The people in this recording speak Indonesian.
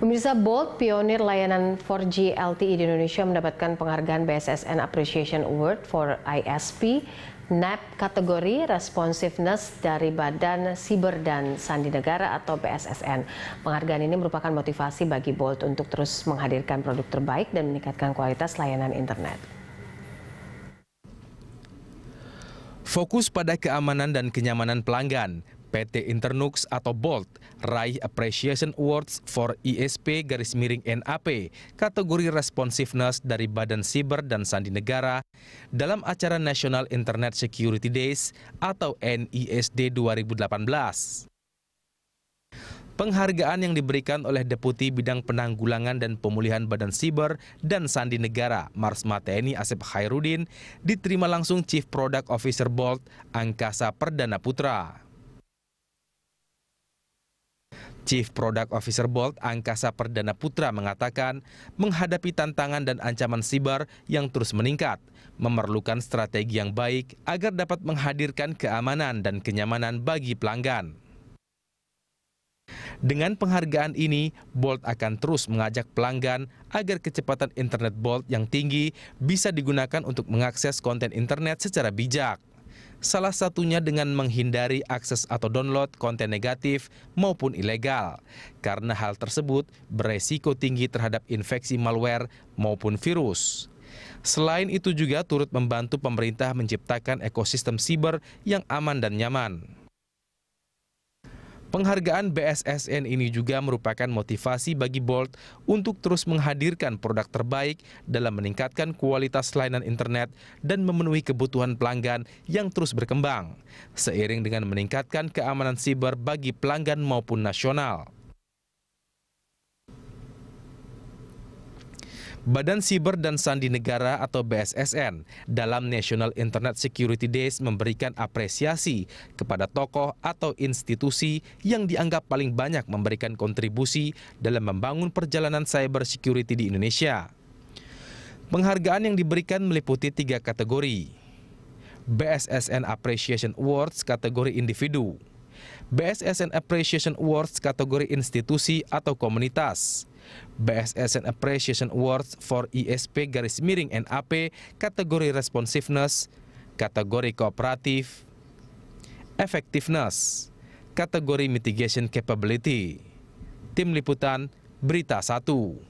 Pemirsa Bolt, pionir layanan 4G LTE di Indonesia mendapatkan penghargaan BSSN Appreciation Award for ISP NAP kategori responsiveness dari Badan Siber dan Sandi Negara atau BSSN. Penghargaan ini merupakan motivasi bagi Bolt untuk terus menghadirkan produk terbaik dan meningkatkan kualitas layanan internet. Fokus pada keamanan dan kenyamanan pelanggan PT Internux atau Bolt raih Appreciation Awards for ISP e garis miring NAP kategori responsiveness dari Badan Siber dan Sandi Negara dalam acara National Internet Security Days atau NISD e 2018. Penghargaan yang diberikan oleh Deputi Bidang Penanggulangan dan Pemulihan Badan Siber dan Sandi Negara, Mars TNI Asep Khairuddin, diterima langsung Chief Product Officer Bolt, Angkasa Perdana Putra. Chief Product Officer Bolt Angkasa Perdana Putra mengatakan, menghadapi tantangan dan ancaman siber yang terus meningkat, memerlukan strategi yang baik agar dapat menghadirkan keamanan dan kenyamanan bagi pelanggan. Dengan penghargaan ini, Bolt akan terus mengajak pelanggan agar kecepatan internet Bolt yang tinggi bisa digunakan untuk mengakses konten internet secara bijak salah satunya dengan menghindari akses atau download konten negatif maupun ilegal, karena hal tersebut beresiko tinggi terhadap infeksi malware maupun virus. Selain itu juga turut membantu pemerintah menciptakan ekosistem siber yang aman dan nyaman. Penghargaan BSSN ini juga merupakan motivasi bagi Bolt untuk terus menghadirkan produk terbaik dalam meningkatkan kualitas layanan internet dan memenuhi kebutuhan pelanggan yang terus berkembang, seiring dengan meningkatkan keamanan siber bagi pelanggan maupun nasional. Badan Siber dan Sandi Negara atau BSSN dalam National Internet Security Days memberikan apresiasi kepada tokoh atau institusi yang dianggap paling banyak memberikan kontribusi dalam membangun perjalanan cyber security di Indonesia. Penghargaan yang diberikan meliputi tiga kategori. BSSN Appreciation Awards kategori individu, BSSN Appreciation Awards kategori institusi atau komunitas, BSSN Appreciation Awards for ISP e garis miring NAP kategori responsiveness, kategori kooperatif, effectiveness, kategori mitigation capability. Tim Liputan Berita 1